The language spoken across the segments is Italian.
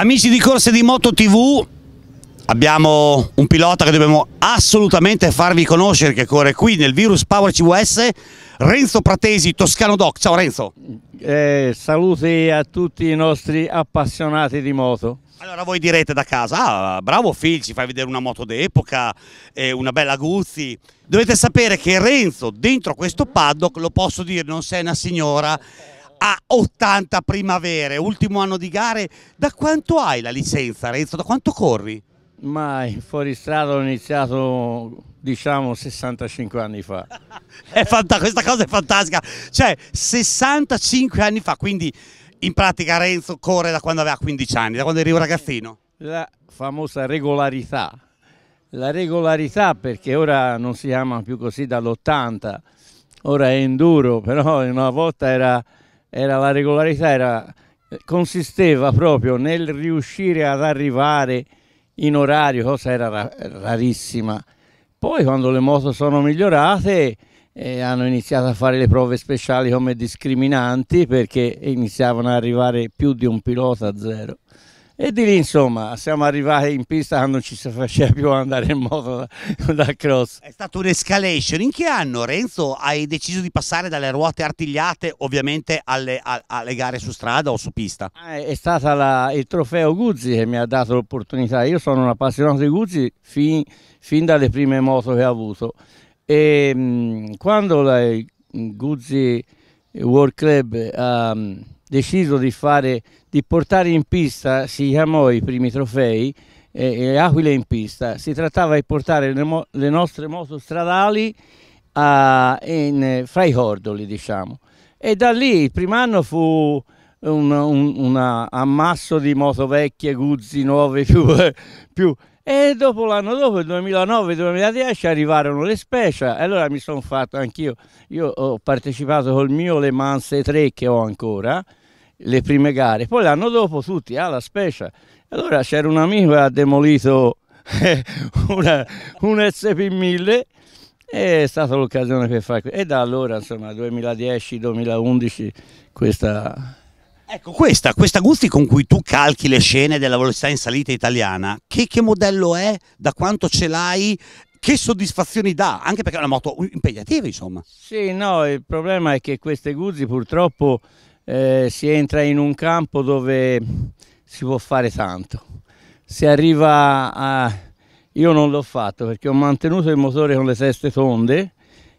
Amici di corse di Moto TV, abbiamo un pilota che dobbiamo assolutamente farvi conoscere che corre qui nel Virus Power CVS, Renzo Pratesi, Toscano Doc. Ciao Renzo. Eh, saluti a tutti i nostri appassionati di moto. Allora voi direte da casa, ah, bravo Phil, ci fai vedere una moto d'epoca, eh, una bella Guzzi. Dovete sapere che Renzo dentro questo paddock, lo posso dire, non sei una signora, a 80 primavere, ultimo anno di gare. Da quanto hai la licenza, Renzo? Da quanto corri? Mai, fuori strada ho iniziato diciamo 65 anni fa. questa cosa è fantastica, cioè 65 anni fa, quindi in pratica Renzo corre da quando aveva 15 anni, da quando eri un ragazzino. La famosa regolarità, la regolarità perché ora non si chiama più così dall'80, ora è enduro, però una volta era era la regolarità era, consisteva proprio nel riuscire ad arrivare in orario, cosa era ra rarissima. Poi quando le moto sono migliorate eh, hanno iniziato a fare le prove speciali come discriminanti perché iniziavano ad arrivare più di un pilota a zero. E di lì insomma siamo arrivati in pista quando non ci si faceva più andare in moto da, da cross. È stata un'escalation. In che anno Renzo hai deciso di passare dalle ruote artigliate ovviamente alle, a, alle gare su strada o su pista? Eh, è stato il trofeo Guzzi che mi ha dato l'opportunità. Io sono un appassionato di Guzzi fin, fin dalle prime moto che ho avuto. E mh, mm, quando la, Guzzi World Club... Um, deciso di, fare, di portare in pista, si chiamò i primi trofei, eh, eh, Aquile in pista, si trattava di portare le, mo le nostre moto stradali a, in, fra i cordoli diciamo e da lì il primo anno fu un, un, un ammasso di moto vecchie, guzzi, nuove più, più. e dopo l'anno dopo, il 2009-2010 arrivarono le special e allora mi sono fatto anch'io io ho partecipato col mio Le Mans 3 che ho ancora le prime gare. Poi l'anno dopo tutti, alla ah, Specia. Allora c'era un amico che ha demolito eh, una, un SP1000 e è stata l'occasione per fare questo. E da allora, insomma, 2010-2011 questa... Ecco, questa, questa Gusti con cui tu calchi le scene della velocità in salita italiana, che, che modello è? Da quanto ce l'hai? che soddisfazioni dà, anche perché è una moto impegnativa, insomma. Sì, no, il problema è che queste Guzzi purtroppo eh, si entra in un campo dove si può fare tanto. Si arriva a... Io non l'ho fatto perché ho mantenuto il motore con le teste tonde,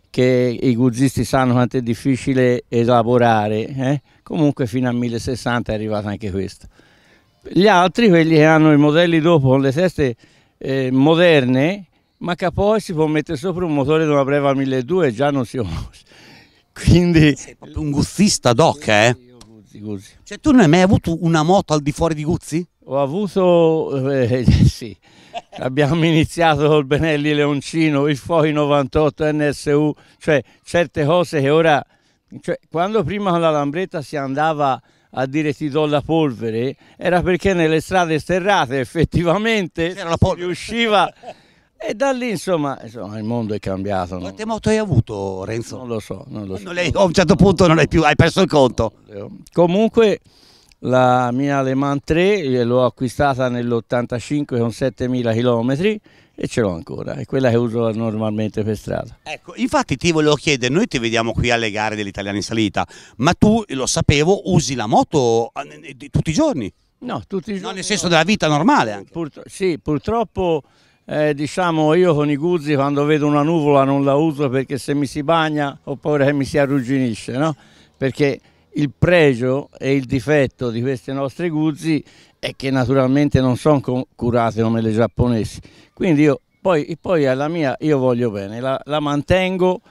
che i guzzisti sanno quanto è difficile elaborare, eh? comunque fino a 1060 è arrivato anche questo. Gli altri, quelli che hanno i modelli dopo con le teste eh, moderne, ma che poi si può mettere sopra un motore di una breva 1200 già non si, quindi... Sei proprio un guzzista doc, eh? Guzzi, Guzzi. Cioè tu non hai mai avuto una moto al di fuori di Guzzi? Ho avuto, eh, sì, abbiamo iniziato col Benelli Leoncino, il Fuori 98 NSU, cioè certe cose che ora, cioè, quando prima con la Lambretta si andava a dire ti do la polvere era perché nelle strade sterrate effettivamente si riusciva e da lì, insomma, insomma, il mondo è cambiato. No? Quante moto hai avuto, Renzo? Non lo so, non lo so. a un certo punto non hai più, hai perso il conto. Comunque, la mia Le Mans 3 l'ho acquistata nell'85 con 7000 km e ce l'ho ancora, è quella che uso normalmente per strada. Ecco, infatti ti volevo chiedere, noi ti vediamo qui alle gare dell'Italiana in salita, ma tu, lo sapevo, usi la moto ah, tutti i giorni? No, tutti i giorni. No, nel senso della vita normale anche. Purtro sì, purtroppo eh, diciamo io con i guzzi quando vedo una nuvola non la uso perché se mi si bagna ho paura che mi si arrugginisce, no? Perché il pregio e il difetto di questi nostri guzzi è che naturalmente non sono curati come le giapponesi. Quindi io poi, poi alla mia io voglio bene, la, la mantengo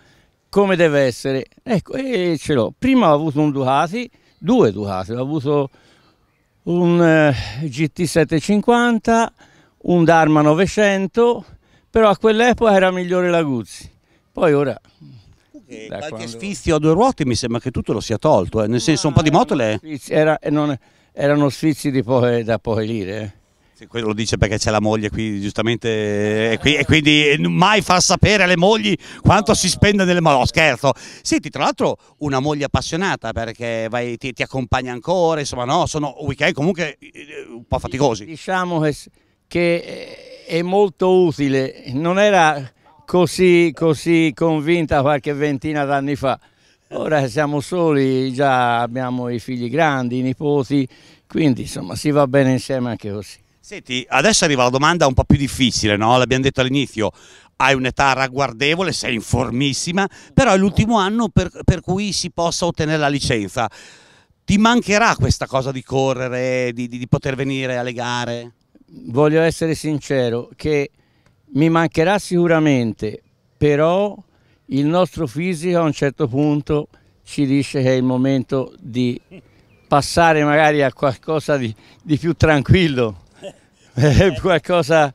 come deve essere. Ecco, e ce l'ho. Prima ho avuto un Ducati, due Ducati, ho avuto un eh, GT750 un Dharma 900, però a quell'epoca era migliore la Guzzi. Poi ora... E eh, qualche quando... sfizio a due ruote mi sembra che tutto lo sia tolto, eh. nel senso un po' di moto le... Era, eh, non, erano sfizi di poche, da poche lire. Eh. quello lo dice perché c'è la moglie qui, giustamente, eh, e, qui, e, quindi mai far sapere alle mogli quanto si spende nelle mani. scherzo. Senti, tra l'altro una moglie appassionata perché vai, ti, ti, accompagna ancora, insomma, no, sono weekend comunque un po' faticosi. Diciamo che che eh, è molto utile, non era così, così convinta qualche ventina d'anni fa. Ora siamo soli, già abbiamo i figli grandi, i nipoti, quindi insomma si va bene insieme anche così. Senti, adesso arriva la domanda un po' più difficile, no? L'abbiamo detto all'inizio, hai un'età ragguardevole, sei informissima, però è l'ultimo anno per, per, cui si possa ottenere la licenza. Ti mancherà questa cosa di correre, di, di, di poter venire alle gare? voglio essere sincero che mi mancherà sicuramente, però il nostro fisico a un certo punto ci dice che è il momento di passare magari a qualcosa di, di più tranquillo, eh. qualcosa,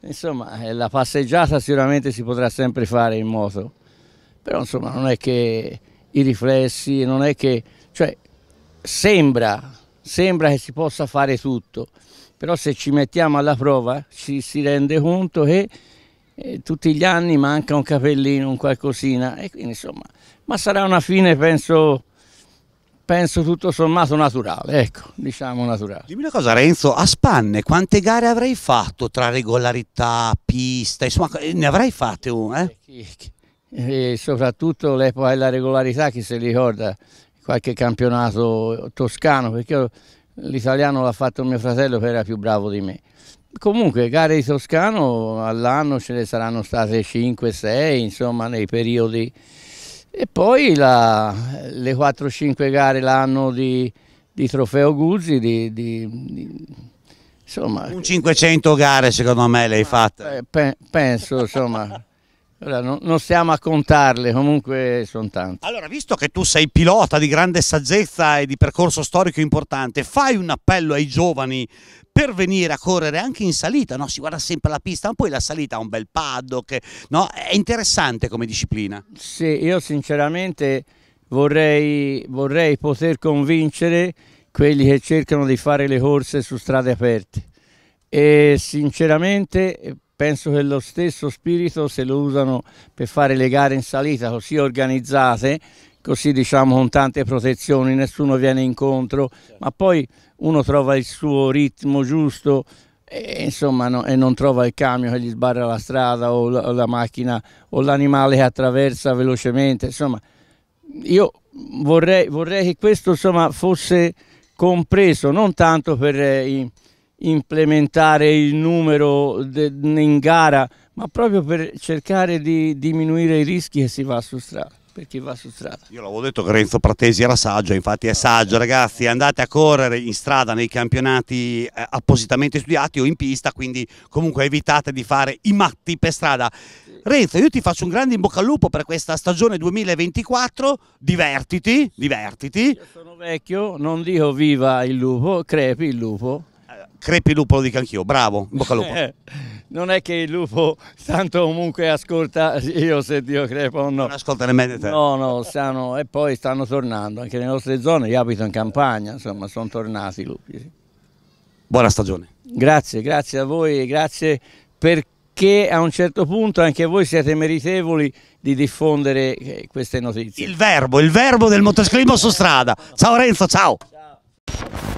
insomma, eh, la passeggiata sicuramente si potrà sempre fare in moto, però insomma non è che i riflessi, non è che, cioè sembra, sembra che si possa fare tutto, però se ci mettiamo alla prova ci si rende conto che eh, tutti gli anni manca un capellino, un qualcosina, e quindi insomma, ma sarà una fine penso, penso tutto sommato naturale, ecco, diciamo naturale. Dimmi una cosa Renzo, a Spanne quante gare avrei fatto tra regolarità, pista, insomma ne avrei fatte una? Eh? E eh, soprattutto l'epoca della regolarità, chi si ricorda qualche campionato toscano, perché l'italiano l'ha fatto mio fratello che era più bravo di me. Comunque gare di Toscano all'anno ce ne saranno state 5-6, insomma nei periodi. E poi la, le 4-5 gare l'anno di, di, Trofeo Guzzi, di, di, insomma... Un 500 gare secondo me le hai fatte. Eh, penso, insomma... Allora, non, non stiamo a contarle, comunque sono tante. Allora, visto che tu sei pilota di grande saggezza e di percorso storico importante, fai un appello ai giovani per venire a correre anche in salita, no? si guarda sempre la pista, ma poi la salita ha un bel paddock, no? è interessante come disciplina. Sì, io sinceramente vorrei, vorrei poter convincere quelli che cercano di fare le corse su strade aperte e sinceramente penso che lo stesso spirito se lo usano per fare le gare in salita così organizzate, così diciamo con tante protezioni, nessuno viene incontro, ma poi uno trova il suo ritmo giusto e, insomma, no, e non trova il camion che gli sbarra la strada o la, o la macchina o l'animale che attraversa velocemente, insomma io vorrei, vorrei che questo insomma, fosse compreso non tanto per... Eh, i, implementare il numero in gara, ma proprio per cercare di diminuire i rischi che si va su strada. Per chi va su strada. Io l'avevo detto che Renzo Pratesi era saggio, infatti è saggio, ah. ragazzi. Andate a correre in strada nei campionati eh, appositamente studiati o in pista, quindi comunque evitate di fare i matti per strada. Renzo, io ti faccio un grande in bocca al lupo per questa stagione 2024. Divertiti, divertiti. Io sono vecchio, non dico viva il lupo, crepi il lupo crepi lupo lo dico anch'io, bravo, in bocca al lupo. Eh, non è che il lupo tanto comunque ascolta io se Dio crepa o no. Non ascolta nemmeno te. No, no, stanno, e poi stanno tornando, anche nelle nostre zone, io abito in campagna, insomma, sono tornati i lupi. Sì. Buona stagione. Grazie, grazie a voi, grazie perché a un certo punto anche voi siete meritevoli di diffondere eh, queste notizie. Il verbo, il verbo del motociclismo su strada. Ciao Renzo, ciao. ciao.